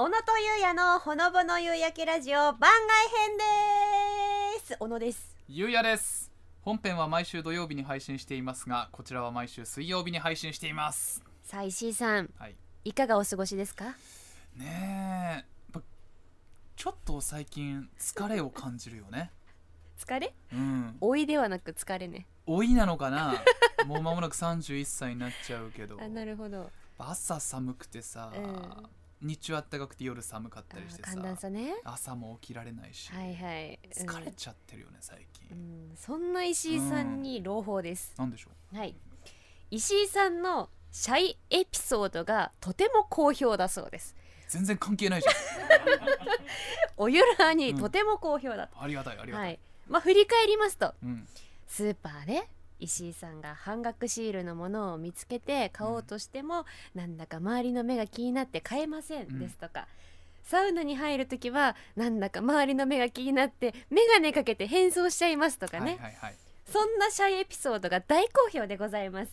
小野とゆうやのほのぼの夕焼けラジオ番外編です小野ですゆうやです本編は毎週土曜日に配信していますがこちらは毎週水曜日に配信していますさあ石井さん、はい、いかがお過ごしですかねえちょっと最近疲れを感じるよね 疲れ、うん、老いではなく疲れね老いなのかな もう間もなく31歳になっちゃうけどあなるほど朝寒くてさ、うん日中あったかくて夜寒かったりして寒暖差ね朝も起きられないし、はいはい、うん疲れちゃってるよね最近、うん、そんな石井さんに朗報です、なんでしょうはい石井さんのシャイエピソードがとても好評だそうです全然関係ないじゃん おゆらにとても好評だ、んありがたいありがたい、はいまあ振り返りますとうんスーパーで石井さんが半額シールのものを見つけて買おうとしても、うん、なんだか周りの目が気になって買えませんですとか、うん、サウナに入る時はなんだか周りの目が気になって眼鏡かけて変装しちゃいますとかね、はいはいはい、そんなシャイエピソードが大好評でございます。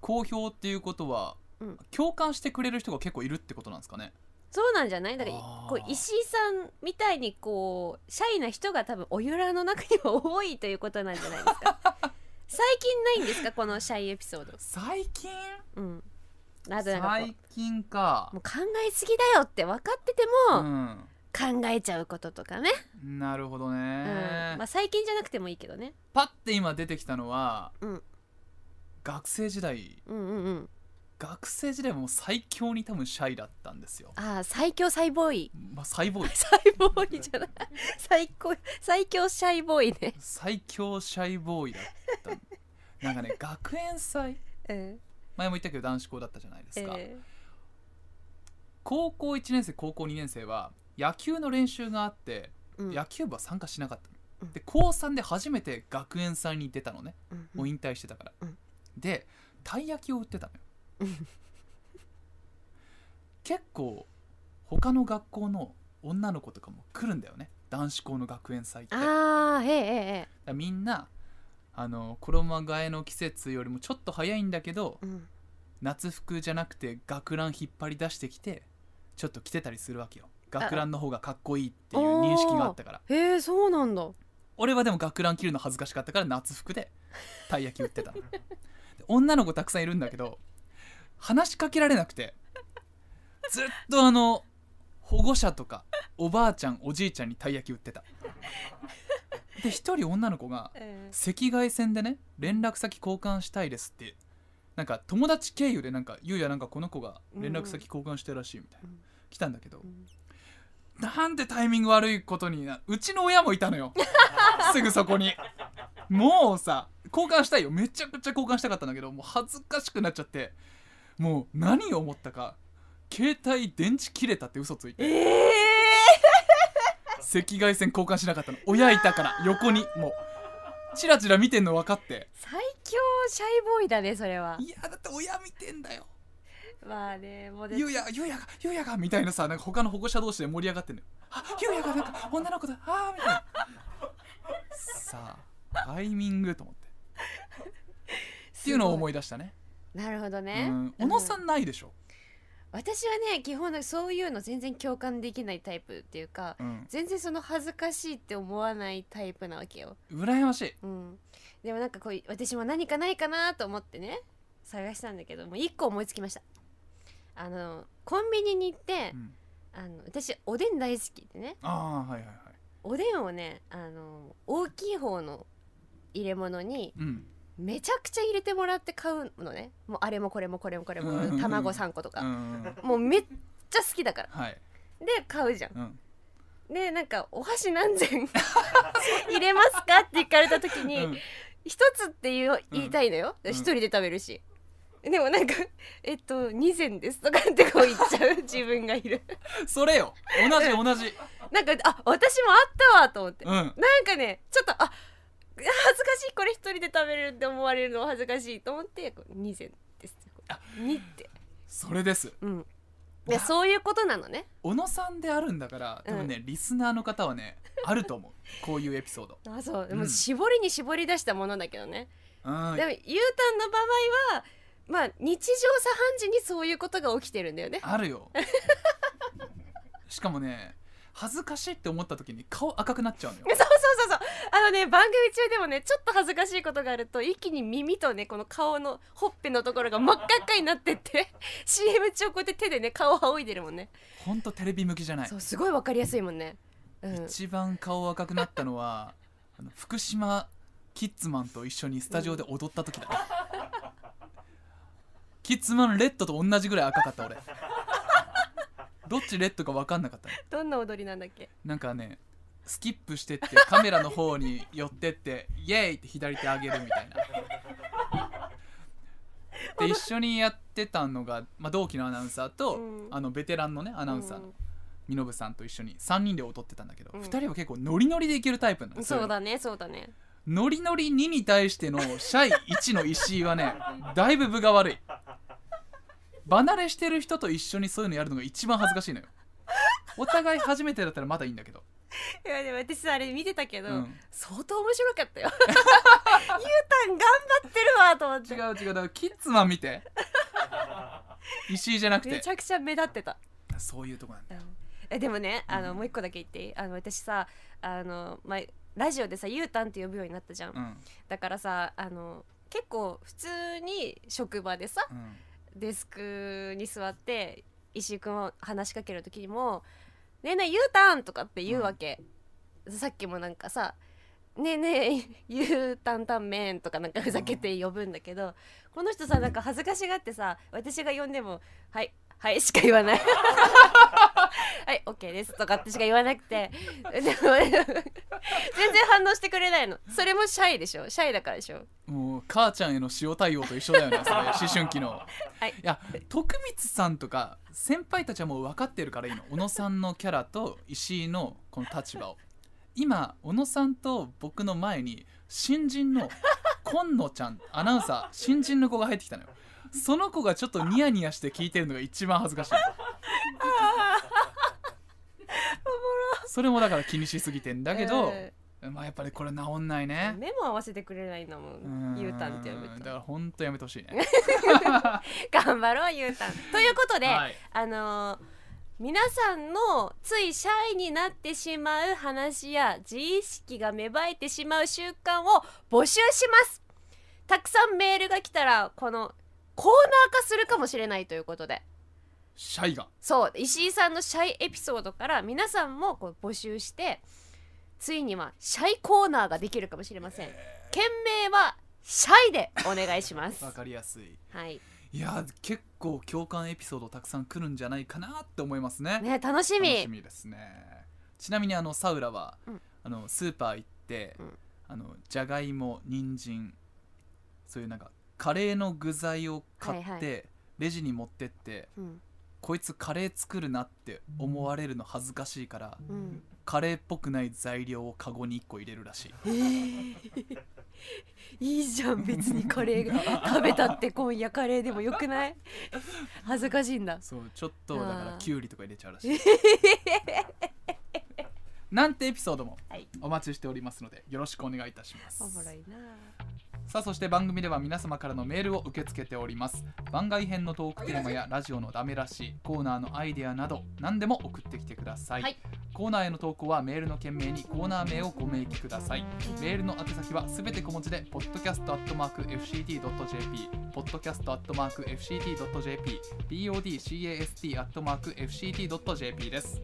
好評っていうことは、うん、共感してくれる人が結構いるってことなんですかねそうなんじゃないだからこう石井さんみたいにこうシャイな人が多分おゆらの中には多いということなんじゃないですか 最近ないんですか このシャイエピソード最近うんなんかう最近かもう考えすぎだよって分かってても、うん考えちゃうこととかね、なるほどね、うんまあ、最近じゃなくてもいいけどねパッて今出てきたのは、うん、学生時代うんうんうん学生時代も最強に多分シャイだったんですよああ最強サイボーイまあサイボーイ サイボーイじゃない最高最強シャイボーイね最強シャイボーイだったなんかね学園祭、えー、前も言ったけど男子校だったじゃないですか、えー、高校一年生高校二年生は野球の練習があって、うん、野球部は参加しなかった、うん、で高三で初めて学園祭に出たのね、うん、もう引退してたから、でたい焼きを売ってたのよ結構他の学校の女の子とかも来るんだよね男子校の学園祭ってああへえええみんなあの衣替えの季節よりもちょっと早いんだけど、うん、夏服じゃなくて学ラン引っ張り出してきてちょっと着てたりするわけよ学ランの方がかっこいいっていう認識があったからへえそうなんだ俺はでも学ラン着るの恥ずかしかったから夏服でたい焼き売ってた女の子たくさんいるんだけど話しかけられなくてずっとあの保護者とかおばあちゃんおじいちゃんにたい焼き売ってたで一人女の子が赤外線でね連絡先交換したいですってなんか友達経由でなんか「ゆうやなんかこの子が連絡先交換してるらしい」みたいな、うん、来たんだけど、うん、なんでタイミング悪いことになうちの親もいたのよ すぐそこにもうさ交換したいよめちゃくちゃ交換したかったんだけどもう恥ずかしくなっちゃってもう何を思ったか携帯電池切れたって嘘ついて、えー、赤外線交換しなかったの親いたから横にもうチラチラ見てんの分かって最強シャイボーイだねそれはいやだって親見てんだよまあねもうゆうやゆうやがゆうやがみたいなさなんか他の保護者同士で盛り上がってんのよあゆうやがなんか女の子だああみたいなさあタイミングと思ってっていうのを思い出したねなるほどね、うん、小野さんないでしょ、うん、私はね基本そういうの全然共感できないタイプっていうか、うん、全然その恥ずかしいって思わないタイプなわけよ羨ましい、うん、でもなんかこう私も何かないかなと思ってね探したんだけどもう1個思いつきましたあのコンビニに行って、うん、あの私おでん大好きでねああはいはいはいおでんをねあの大きい方の入れ物に、うん、めちゃくちゃ入れてもらって買うのねもうあれもこれもこれもこれも、卵3個とか、もうめっちゃ好きだから、はい、で買うじゃん、うんでなんか「お箸何千 入れますか?」って聞かれた時に「一、つ」って言う言いたいのよ一、人で食べるし、でもなんか「えっと2膳です」とかってこう言っちゃう自分がいるそれよ同じ同じ なんかあ私もあったわと思って、うん、なんかねちょっとあ恥ずかしいこれ一人で食べるって思われるの恥ずかしいと思って2膳ですあ2ってそれですうんいやそういうことなのね小野さんであるんだから多分ね、うん、リスナーの方はねあると思う こういうエピソードあそうでも絞りに絞り出したものだけどね、うん、でも U ターンの場合はまあ日常茶飯事にそういうことが起きてるんだよねあるよ しかもね恥ずかしいって思った時に顔赤くなっちゃうのよ そうそうそうそうあのね番組中でもねちょっと恥ずかしいことがあると一気に耳とねこの顔のほっぺのところが真っ赤っかになってって CM 中こうやって手でね顔を仰いでるもんねほんとテレビ向きじゃないそうすごいわかりやすいもんね、うん、一番顔赤くなったのはあの福島キッズマンと一緒にスタジオで踊った時だ、うん、キッズマンレッドと同じぐらい赤かった俺どっちレッドか分かんなかったどんな踊りなんだっけなんかねスキップしてってカメラの方に寄ってってイエーイって左手上げるみたいな。で 一緒にやってたのが、まあ、同期のアナウンサーと、うんあのベテランのねアナウンサーのみのぶさんと一緒に3人で踊ってたんだけど、うん2人は結構ノリノリでいけるタイプなのそうだねそうだねノリノリ2に対してのシャイ1の石井はねだいぶ分が悪い離れしてる人と一緒にそういうのやるのが一番恥ずかしいのよ お互い初めてだったらまだいいんだけどいやでも私さあれ見てたけど、うん相当面白かったよゆうたん頑張ってるわと思って違う違うだからキッズマン見て 石井じゃなくてめちゃくちゃ目立ってたそういうとこなんだよえでもねあの、うんもう一個だけ言っていいあの私さあの、まあ、ラジオでさゆうたんって呼ぶようになったじゃん、うんだからさあの結構普通に職場でさうんデスクに座って石井君を話しかける時にも「ねえねえゆうたん!」とかって言うわけ、うん、さっきもなんかさ「ねえねえゆ うたんたんめん」とかなんかふざけて呼ぶんだけど、うん、この人さなんか恥ずかしがってさ私が呼んでも「はいはい」しか言わない はいオッケーです」とかってしか言わなくてでも全然反応してくれないのそれもシャイでしょシャイだからでしょもう母ちゃんへの塩対応と一緒だよねそれ 思春期の、はい、いや徳光さんとか先輩たちはもう分かってるからいいの小野さんのキャラと石井のこの立場を今小野さんと僕の前に新人の今野ちゃんアナウンサー新人の子が入ってきたのよその子がちょっとニヤニヤして聞いてるのが一番恥ずかしい それもだから気にしすぎてんだけど、まあやっぱりこれ治んないね目も合わせてくれないんだもんゆうたんって呼ぶとだからほんとやめてほしいね 頑張ろうゆうたんということで、はい、あのー皆さんのついシャイになってしまう話や自意識が芽生えてしまう習慣を募集しますたくさんメールが来たらこのコーナー化するかもしれないということでシャイがそう石井さんのシャイエピソードから皆さんもこう募集してついにはシャイコーナーができるかもしれません、件名はシャイでお願いしますわかりやすいはいいや結構共感エピソードたくさん来るんじゃないかなって思いますねね楽しみ楽しみですねちなみにあのサウラは、うん、あのスーパー行って、うん、あのじゃがいも人参そういうなんかカレーの具材を買って、はいはい、レジに持ってって、うんこいつカレー作るなって思われるの恥ずかしいから、うん、カレーっぽくない材料をカゴに1個入れるらしい、えー、いいじゃん別にカレー 食べたって今夜カレーでもよくない恥ずかしいんだそうちょっとだからきゅうりとか入れちゃうらしい、なんてエピソードもお待ちしておりますのでよろしくお願いいたします。おもろいなさあそして番組では皆様からのメールを受け付けております番外編のトークテーマやラジオのダメらしいコーナーのアイデアなど何でも送ってきてください、はいコーナーへの投稿はメールの件名にコーナー名をご明記くださいメールの宛先はすべて小文字で podcast.fct.jp podcast.fct.jp podcast.fct.jp です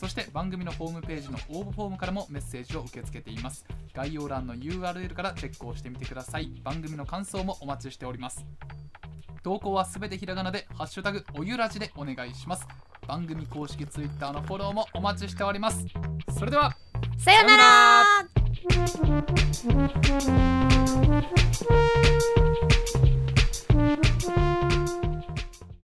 そして番組のホームページの応募フォームからもメッセージを受け付けています概要欄の URL からチェックをしてみてください番組の感想もお待ちしております投稿はすべてひらがなで「ハッシュタグおゆらじ」でお願いします番組公式 Twitter のフォローもお待ちしておりますそれではさようなら